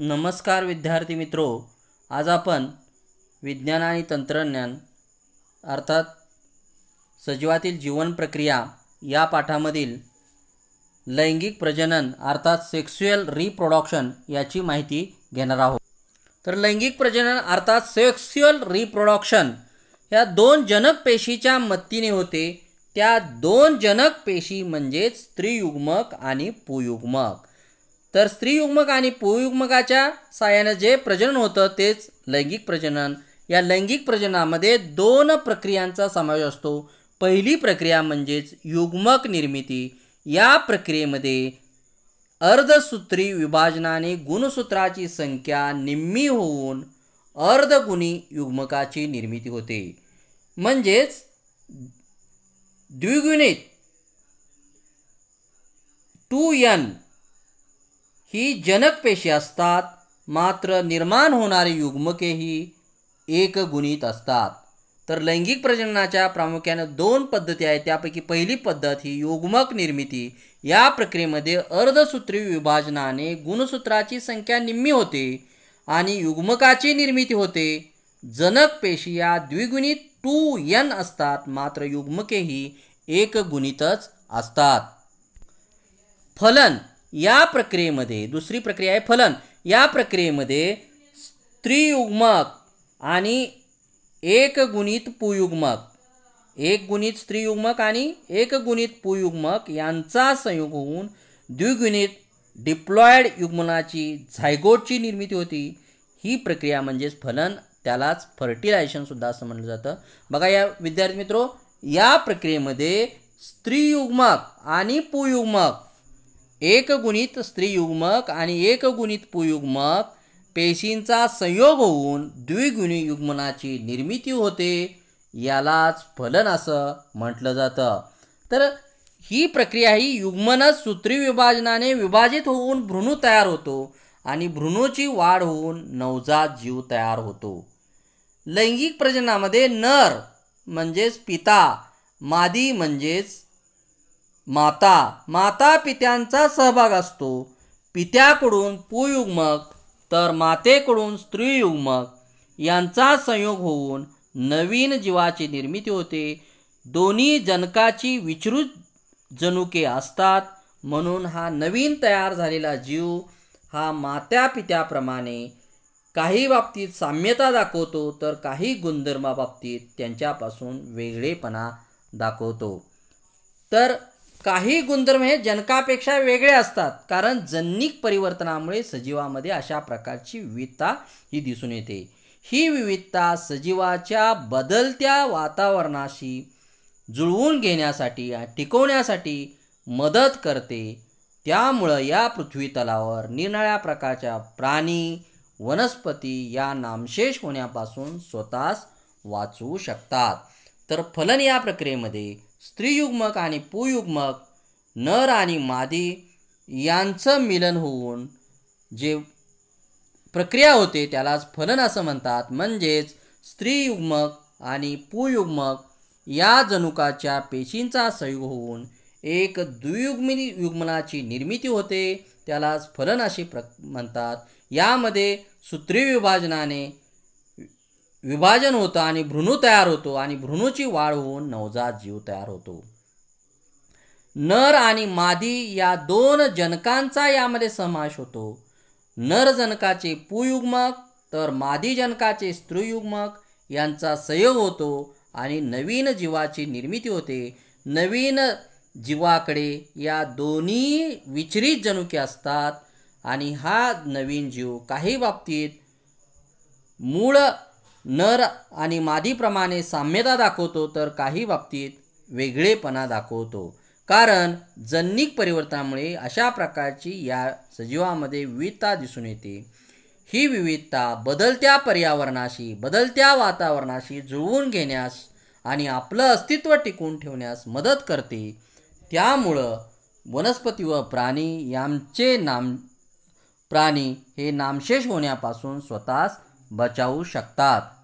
नमस्कार विद्यार्थी मित्रो आज आपण विज्ञान आणि तंत्रज्ञान अर्थात सजीवातील जीवन प्रक्रिया या पाठामधील लैंगिक प्रजनन अर्थात सेक्स्युअल रिप्रोडक्शन याची माहिती घेणार आहोत तर लैंगिक प्रजनन अर्थात सेक्स्युअल रिप्रोडक्शन या दोन जनक पेशीच्या मत्तीने होते त्या दोन जनक पेशी म्हणजेच त्रियुग्मक आणि पुयुग्मक तर स्त्रीयुग्मक आणि पुयुग्मकाच्या सायाने जे प्रजनन होतं तेच लैंगिक प्रजनन या लैंगिक प्रजनामध्ये दोन प्रक्रियांचा समावेश असतो पहिली प्रक्रिया म्हणजेच युग्मक निर्मिती या प्रक्रियेमध्ये अर्धसूत्री विभाजनाने गुणसूत्राची संख्या निम्मी होऊन अर्धगुणी युग्मकाची निर्मिती होते म्हणजेच द्विगुणित टू यन ही जनक पेशी असतात मात्र निर्माण होणारी युग्मकेही एक गुणित असतात तर लैंगिक प्रजननाच्या प्रामुख्यानं दोन पद्धती आहेत त्यापैकी पहिली पद्धत ही युग्मक निर्मिती या प्रक्रियेमध्ये अर्धसूत्री विभाजनाने गुणसूत्राची संख्या निम्मी होते आणि युग्मकाची निर्मिती होते जनक पेशी या द्विगुणित टू यन असतात मात्र युग्मके एक गुणितच असतात फलन या प्रक्रियेमध्ये दुसरी प्रक्रिया आहे फलन या प्रक्रियेमध्ये स्त्रीयुग्मक आणि एक गुणित पुयुग्मक एक गुणित स्त्रीयुग्मक आणि एक गुणित पुयुग्मक यांचा संयोग होऊन द्विगुणित डिप्लॉयड युग्मनाची झायगोटची निर्मिती होती ही प्रक्रिया म्हणजेच फलन त्यालाच फर्टिलायझेशनसुद्धा असं म्हटलं जातं बघा या विद्यार्थी मित्रो या प्रक्रियेमध्ये स्त्रीयुग्मक आणि पुयुग्मक एकगुणित स्त्रीयुग्मक आणि एकगुणित पुयुग्मक पेशींचा संयोग होऊन द्विगुणी युग्मनाची निर्मिती होते यालाच फलन असं म्हटलं जातं तर ही प्रक्रिया ही युग्मनच विभाजनाने विभाजित होऊन भ्रूणू तयार होतो आणि भ्रूणूची वाढ होऊन नवजात जीव तयार होतो लैंगिक प्रजनामध्ये नर म्हणजेच पिता मादी म्हणजेच माता माता पित्यांचा सहभाग असतो पित्याकडून पुयुग्मक तर मातेकडून स्त्रीयुग्मक यांचा संयोग होऊन नवीन जीवाची निर्मिती होते दोन्ही जनकाची विचृत जनुके असतात म्हणून हा नवीन तयार झालेला जीव हा मात्या पित्याप्रमाणे काही बाबतीत साम्यता दाखवतो तर काही गुणधर्माबाबतीत त्यांच्यापासून वेगळेपणा दाखवतो तर काही गुणधर्म हे जनकापेक्षा वेगळे असतात कारण जन्निक परिवर्तनामुळे सजीवामध्ये अशा प्रकारची विविधता ही दिसून येते ही विविधता सजीवाच्या बदलत्या वातावरणाशी जुळवून घेण्यासाठी टिकवण्यासाठी मदत करते त्यामुळं या पृथ्वी तलावर निरनिळ्या प्रकारच्या प्राणी वनस्पती या नामशेष होण्यापासून स्वतःस वाचवू शकतात तर फलन या प्रक्रियेमध्ये स्त्रीयुग्मक आणि पुयुग्मक नर आणि मादी यांचं मिलन होऊन जे प्रक्रिया होते त्यालाच फलन असं म्हणतात म्हणजेच स्त्रीयुग्मक आणि पुयुग्मक या जनुकाच्या पेशींचा संयोग होऊन एक द्वियुग्मिनी युग्मनाची निर्मिती होते त्यालाच फलन असे प्र म्हणतात यामध्ये सूत्रीविभाजनाने विभाजन होतं आणि भ्रूणू तयार होतो आणि भ्रूणूची वाढ होऊन नवजात जीव तयार होतो नर आणि मादी या दोन जनकांचा यामध्ये समावेश होतो नर जनकाचे पुयुग्मक तर मादी जनकाचे स्त्रीयुग्मक यांचा संयोग होतो आणि नवीन जीवाची निर्मिती होते नवीन जीवाकडे या दोन्ही विचरित जनुके असतात आणि हा नवीन जीव काही बाबतीत मूळ नर आणि मादीप्रमाणे साम्यता दाखवतो तर काही बाबतीत वेगळेपणा दाखवतो कारण जन्निक परिवर्तनामुळे अशा प्रकारची या सजीवामध्ये विविधता दिसून येते ही विविधता बदलत्या पर्यावरणाशी बदलत्या वातावरणाशी जुळवून घेण्यास आणि आपलं अस्तित्व टिकून ठेवण्यास मदत करते त्यामुळं वनस्पती व प्राणी यांचे नाम प्राणी हे नामशेष होण्यापासून स्वतःस बचावू शकतात